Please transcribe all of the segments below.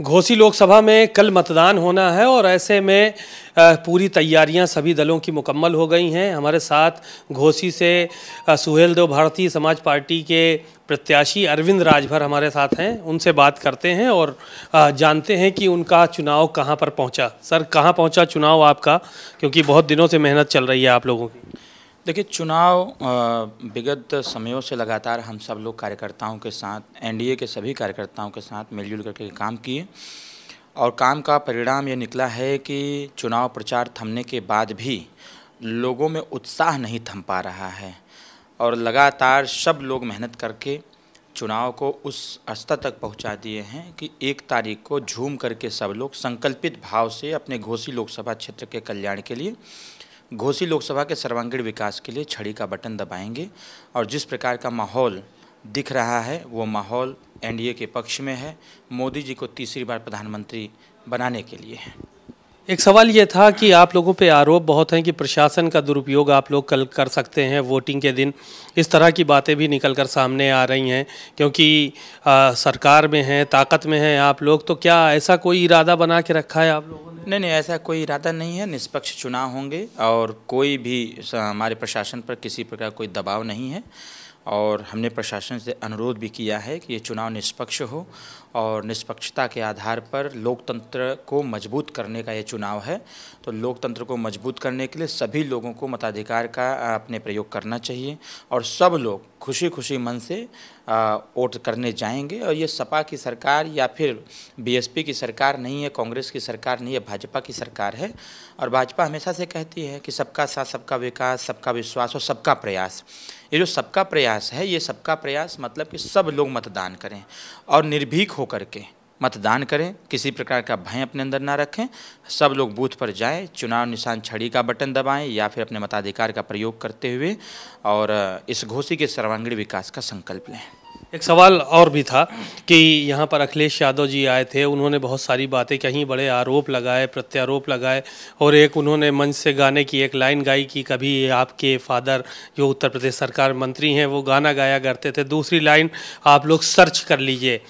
घोसी लोकसभा में कल मतदान होना है और ऐसे में पूरी तैयारियां सभी दलों की मुकम्मल हो गई हैं हमारे साथ घोसी से सुहेल देव भारतीय समाज पार्टी के प्रत्याशी अरविंद राजभर हमारे साथ हैं उनसे बात करते हैं और जानते हैं कि उनका चुनाव कहां पर पहुंचा सर कहां पहुंचा चुनाव आपका क्योंकि बहुत दिनों से मेहनत चल रही है आप लोगों की देखिए चुनाव विगत समयों से लगातार हम सब लोग कार्यकर्ताओं के साथ एनडीए के सभी कार्यकर्ताओं के साथ मिलजुल करके काम किए और काम का परिणाम ये निकला है कि चुनाव प्रचार थमने के बाद भी लोगों में उत्साह नहीं थम पा रहा है और लगातार सब लोग मेहनत करके चुनाव को उस स्तर तक पहुंचा दिए हैं कि एक तारीख को झूम करके सब लोग संकल्पित भाव से अपने घोसी लोकसभा क्षेत्र के कल्याण के लिए घोसी लोकसभा के सर्वांगीण विकास के लिए छड़ी का बटन दबाएंगे और जिस प्रकार का माहौल दिख रहा है वो माहौल एनडीए के पक्ष में है मोदी जी को तीसरी बार प्रधानमंत्री बनाने के लिए है एक सवाल ये था कि आप लोगों पे आरोप बहुत हैं कि प्रशासन का दुरुपयोग आप लोग कल कर सकते हैं वोटिंग के दिन इस तरह की बातें भी निकल कर सामने आ रही हैं क्योंकि आ, सरकार में हैं ताकत में हैं आप लोग तो क्या ऐसा कोई इरादा बना के रखा है आप लोगों ने नहीं नहीं ऐसा कोई इरादा नहीं है निष्पक्ष चुनाव होंगे और कोई भी हमारे प्रशासन पर किसी प्रकार कोई दबाव नहीं है और हमने प्रशासन से अनुरोध भी किया है कि ये चुनाव निष्पक्ष हो और निष्पक्षता के आधार पर लोकतंत्र को मजबूत करने का ये चुनाव है तो लोकतंत्र को मजबूत करने के लिए सभी लोगों को मताधिकार का अपने प्रयोग करना चाहिए और सब लोग खुशी खुशी मन से वोट करने जाएंगे और ये सपा की सरकार या फिर बीएसपी की सरकार नहीं है कांग्रेस की सरकार नहीं है भाजपा की सरकार है और भाजपा हमेशा से कहती है कि सबका साथ सबका विकास सबका विश्वास और सबका प्रयास ये जो सबका प्रयास है ये सबका प्रयास मतलब कि सब लोग मतदान करें और निर्भीक होकर के मतदान करें किसी प्रकार का भय अपने अंदर ना रखें सब लोग बूथ पर जाएं चुनाव निशान छड़ी का बटन दबाएं या फिर अपने मताधिकार का प्रयोग करते हुए और इस घोषी के सर्वांगीण विकास का संकल्प लें एक सवाल और भी था कि यहाँ पर अखिलेश यादव जी आए थे उन्होंने बहुत सारी बातें कहीं बड़े आरोप लगाए प्रत्यारोप लगाए और एक उन्होंने मंच से गाने की एक लाइन गाई कि कभी आपके फादर जो उत्तर प्रदेश सरकार मंत्री हैं वो गाना गाया करते थे दूसरी लाइन आप लोग सर्च कर लीजिए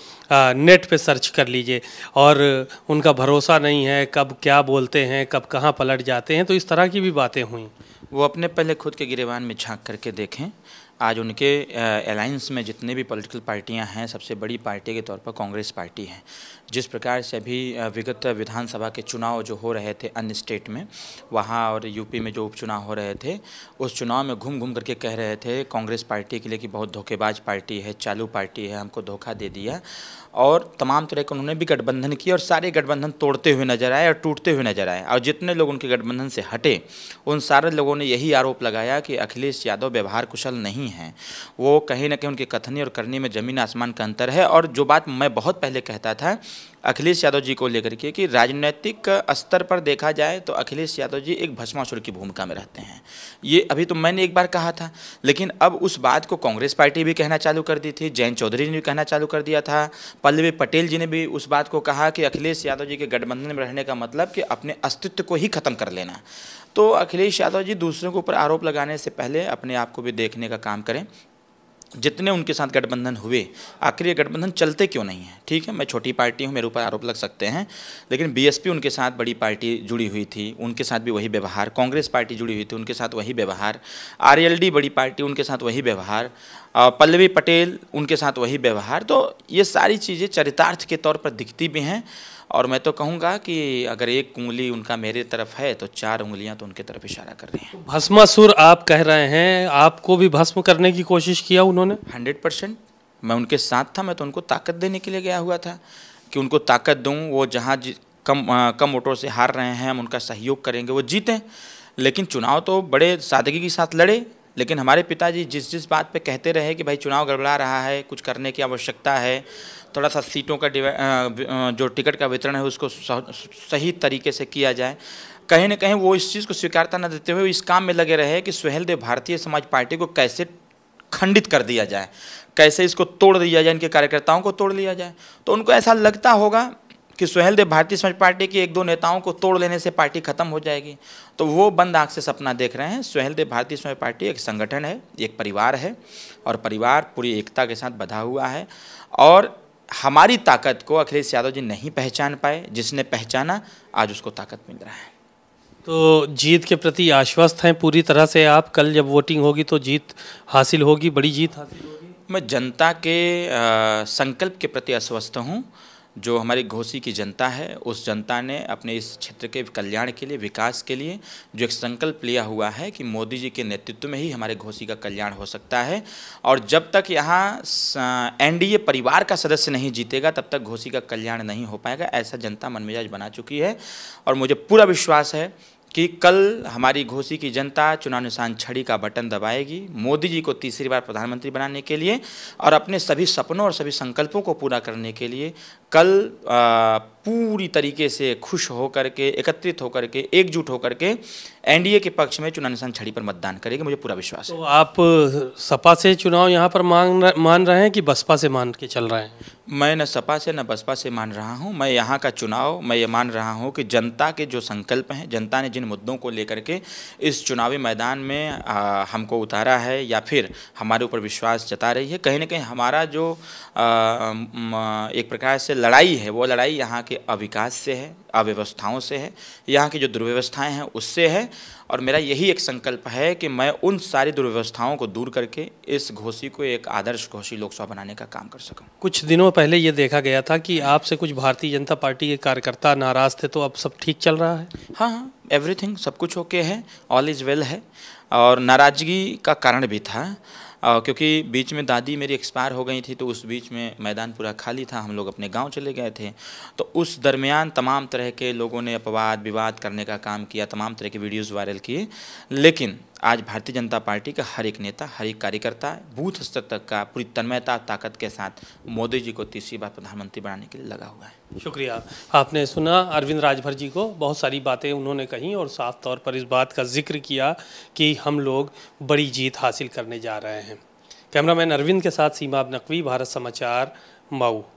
नेट पे सर्च कर लीजिए और उनका भरोसा नहीं है कब क्या बोलते हैं कब कहाँ पलट जाते हैं तो इस तरह की भी बातें हुई वो अपने पहले खुद के गिरेवान में झांक करके देखें आज उनके अलायंस में जितने भी पॉलिटिकल पार्टियां हैं सबसे बड़ी पार्टी के तौर पर कांग्रेस पार्टी है जिस प्रकार से अभी विगत विधानसभा के चुनाव जो हो रहे थे अन्य स्टेट में वहाँ और यूपी में जो उपचुनाव हो रहे थे उस चुनाव में घूम घूम करके कह रहे थे कांग्रेस पार्टी के लिए कि बहुत धोखेबाज पार्टी है चालू पार्टी है हमको धोखा दे दिया और तमाम तरह के उन्होंने भी गठबंधन किया और सारे गठबंधन तोड़ते हुए नजर आए और टूटते हुए नजर आए और जितने लोग उनके गठबंधन से हटे उन सारे लोगों ने यही आरोप लगाया कि अखिलेश यादव व्यवहार कुशल नहीं हैं वो कहीं ना कहीं उनके कथनी और करनी में ज़मीन आसमान का अंतर है और जो बात मैं बहुत पहले कहता था अखिलेश यादव जी को लेकर के कि राजनीतिक स्तर पर देखा जाए तो अखिलेश यादव जी एक भस्मासुर की भूमिका में रहते हैं ये अभी तो मैंने एक बार कहा था लेकिन अब उस बात को कांग्रेस पार्टी भी कहना चालू कर दी थी जयंत चौधरी ने भी कहना चालू कर दिया था पल्लवी पटेल जी ने भी उस बात को कहा कि अखिलेश यादव जी के गठबंधन में रहने का मतलब कि अपने अस्तित्व को ही खत्म कर लेना तो अखिलेश यादव जी दूसरों के ऊपर आरोप लगाने से पहले अपने आप को भी देखने का काम करें जितने उनके साथ गठबंधन हुए आखिर ये गठबंधन चलते क्यों नहीं है ठीक है मैं छोटी पार्टी हूँ मेरे ऊपर आरोप लग सकते हैं लेकिन बीएसपी उनके साथ बड़ी पार्टी जुड़ी हुई थी उनके साथ भी वही व्यवहार कांग्रेस पार्टी जुड़ी हुई थी उनके साथ वही व्यवहार आरएलडी बड़ी पार्टी उनके साथ वही व्यवहार पल्लवी पटेल उनके साथ वही व्यवहार तो ये सारी चीज़ें चरितार्थ के तौर पर दिखती भी हैं और मैं तो कहूँगा कि अगर एक उंगली उनका मेरे तरफ है तो चार उंगलियां तो उनके तरफ इशारा कर रही हैं भस्मासुर आप कह रहे हैं आपको भी भस्म करने की कोशिश किया उन्होंने हंड्रेड परसेंट मैं उनके साथ था मैं तो उनको ताकत देने के लिए गया हुआ था कि उनको ताकत दूँ वो जहाँ कम आ, कम वोटों से हार रहे हैं हम उनका सहयोग करेंगे वो जीतें लेकिन चुनाव तो बड़े सादगी के साथ लड़े लेकिन हमारे पिताजी जिस जिस बात पे कहते रहे कि भाई चुनाव गड़बड़ा रहा है कुछ करने की आवश्यकता है थोड़ा सा सीटों का जो टिकट का वितरण है उसको सही तरीके से किया जाए कहीं ना कहीं वो इस चीज़ को स्वीकारता न देते हुए इस काम में लगे रहे कि सुहेलदेव भारतीय समाज पार्टी को कैसे खंडित कर दिया जाए कैसे इसको तोड़ दिया जाए इनके कार्यकर्ताओं को तोड़ लिया जाए तो उनको ऐसा लगता होगा कि सुहेलदेव भारतीय समाज पार्टी के एक दो नेताओं को तोड़ लेने से पार्टी खत्म हो जाएगी तो वो बंद आँख से सपना देख रहे हैं सुहेलदेव भारतीय समाज पार्टी एक संगठन है एक परिवार है और परिवार पूरी एकता के साथ बधा हुआ है और हमारी ताकत को अखिलेश यादव जी नहीं पहचान पाए जिसने पहचाना आज उसको ताकत मिल रहा है तो जीत के प्रति आश्वस्त हैं पूरी तरह से आप कल जब वोटिंग होगी तो जीत हासिल होगी बड़ी जीत हासिल होगी मैं जनता के आ, संकल्प के प्रति आश्वस्त हूँ जो हमारी घोसी की जनता है उस जनता ने अपने इस क्षेत्र के कल्याण के लिए विकास के लिए जो एक संकल्प लिया हुआ है कि मोदी जी के नेतृत्व में ही हमारे घोसी का कल्याण हो सकता है और जब तक यहाँ एनडीए परिवार का सदस्य नहीं जीतेगा तब तक घोसी का कल्याण नहीं हो पाएगा ऐसा जनता मनमिजाज बना चुकी है और मुझे पूरा विश्वास है कि कल हमारी घोसी की जनता चुनाव निशान छड़ी का बटन दबाएगी मोदी जी को तीसरी बार प्रधानमंत्री बनाने के लिए और अपने सभी सपनों और सभी संकल्पों को पूरा करने के लिए कल आ, पूरी तरीके से खुश होकर के एकत्रित होकर के एकजुट होकर के एनडीए के पक्ष में चुनाव निशान छड़ी पर मतदान करेंगे मुझे पूरा विश्वास तो आप सपा से चुनाव यहाँ पर मांग मान रहे हैं कि बसपा से मान के चल रहे हैं मैं न सपा से न बसपा से मान रहा हूँ मैं यहाँ का चुनाव मैं ये मान रहा हूँ कि जनता के जो संकल्प हैं जनता ने जिन मुद्दों को लेकर के इस चुनावी मैदान में आ, हमको उतारा है या फिर हमारे ऊपर विश्वास जता रही है कहीं ना कहीं हमारा जो आ, एक प्रकार से लड़ाई है वो लड़ाई यहाँ की के अविकास से है अव्यवस्थाओं से है यहाँ की जो दुर्व्यवस्थाएं हैं उससे है और मेरा यही एक संकल्प है कि मैं उन सारी दुर्व्यवस्थाओं को दूर करके इस घोषी को एक आदर्श घोषी लोकसभा बनाने का काम कर सकूं कुछ दिनों पहले ये देखा गया था कि आपसे कुछ भारतीय जनता पार्टी के कार्यकर्ता नाराज़ थे तो अब सब ठीक चल रहा है हाँ हाँ एवरीथिंग सब कुछ ओके है ऑल इज़ वेल है और नाराज़गी का कारण भी था क्योंकि बीच में दादी मेरी एक्सपायर हो गई थी तो उस बीच में मैदान पूरा खाली था हम लोग अपने गाँव चले गए थे तो उस दरमियान तमाम तरह के लोगों ने अपवाद विवाद करने का काम किया तमाम तरह के वीडियोज़ वायरल किए लेकिन आज भारतीय जनता पार्टी का हर एक नेता हर एक कार्यकर्ता बूथ स्तर तक का पूरी तन्मयता ताकत के साथ मोदी जी को तीसरी बार प्रधानमंत्री बनाने के लिए लगा हुआ है शुक्रिया आपने सुना अरविंद राजभर जी को बहुत सारी बातें उन्होंने कही और साफ तौर पर इस बात का जिक्र किया कि हम लोग बड़ी जीत हासिल करने जा रहे हैं कैमरामैन अरविंद के साथ सीमा नकवी भारत समाचार मऊ